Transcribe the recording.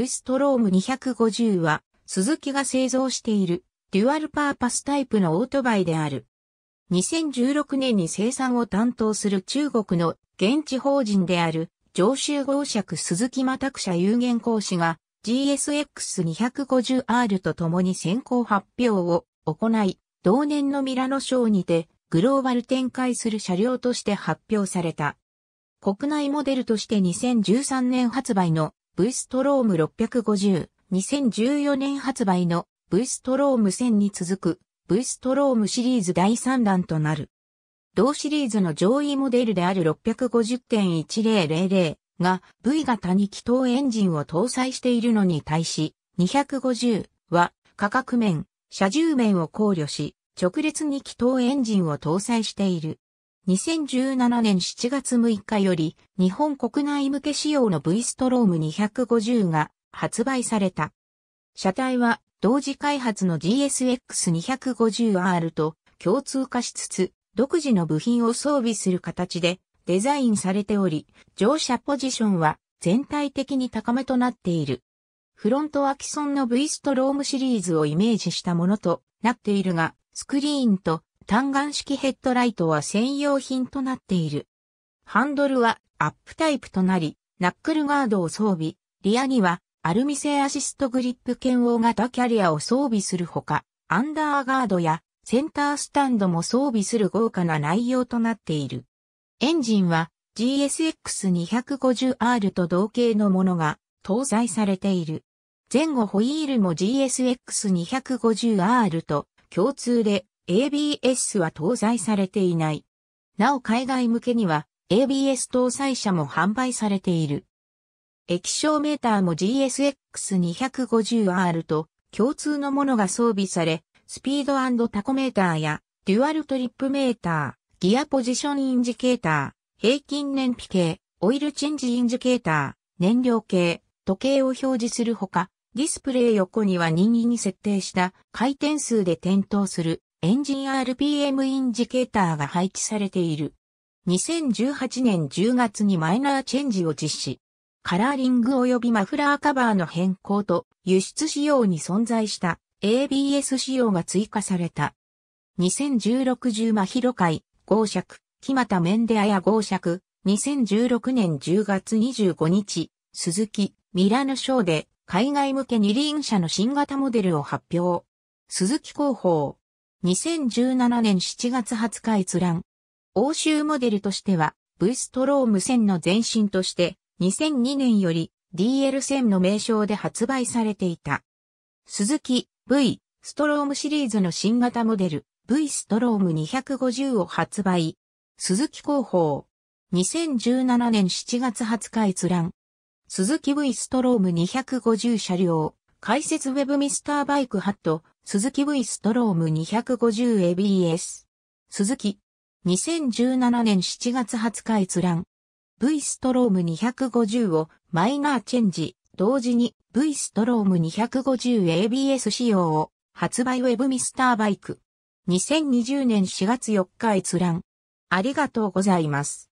イストローム250は、鈴木が製造している、デュアルパーパスタイプのオートバイである。2016年に生産を担当する中国の現地法人である、上州合尺鈴木またく社有限講師が GSX250R と共に先行発表を行い、同年のミラノショーにてグローバル展開する車両として発表された。国内モデルとして2013年発売の V ストローム650、2014年発売の V ストローム1000に続く V ストロームシリーズ第3弾となる。同シリーズの上位モデルである650.1000が V 型に気筒エンジンを搭載しているのに対し、250は価格面、車重面を考慮し、直列に気筒エンジンを搭載している。2017年7月6日より日本国内向け仕様の V ストローム250が発売された。車体は同時開発の GSX250R と共通化しつつ独自の部品を装備する形でデザインされており、乗車ポジションは全体的に高めとなっている。フロントは既存の V ストロームシリーズをイメージしたものとなっているが、スクリーンと単眼式ヘッドライトは専用品となっている。ハンドルはアップタイプとなり、ナックルガードを装備、リアにはアルミ製アシストグリップ兼王型キャリアを装備するほか、アンダーガードやセンタースタンドも装備する豪華な内容となっている。エンジンは GSX250R と同型のものが搭載されている。前後ホイールも GSX250R と共通で ABS は搭載されていない。なお海外向けには ABS 搭載車も販売されている。液晶メーターも GSX250R と共通のものが装備され、スピードタコメーターやデュアルトリップメーター、ギアポジションインジケーター、平均燃費計、オイルチェンジインジケーター、燃料計、時計を表示するほか、ディスプレイ横には任意に設定した回転数で点灯するエンジン RPM インジケーターが配置されている。2018年10月にマイナーチェンジを実施。カラーリング及びマフラーカバーの変更と輸出仕様に存在した ABS 仕様が追加された。2016-10マヒロ会、合尺、木又メンデアや合尺、2016年10月25日、鈴木、ミラノショーで海外向け二輪車の新型モデルを発表。鈴木広報、2017年7月20日閲覧。欧州モデルとしては、V ストローム1000の前身として、2002年より DL1000 の名称で発売されていた。鈴木 V ストロームシリーズの新型モデル V ストローム250を発売。鈴木広報。2017年7月20日閲覧。鈴木 V ストローム250車両。解説ウェブミスターバイクハット、鈴木 V ストローム 250ABS。鈴木。2017年7月20日閲覧。V ストローム250をマイナーチェンジ、同時に V ストローム 250ABS 仕様を発売ウェブミスターバイク。2020年4月4日閲覧。ありがとうございます。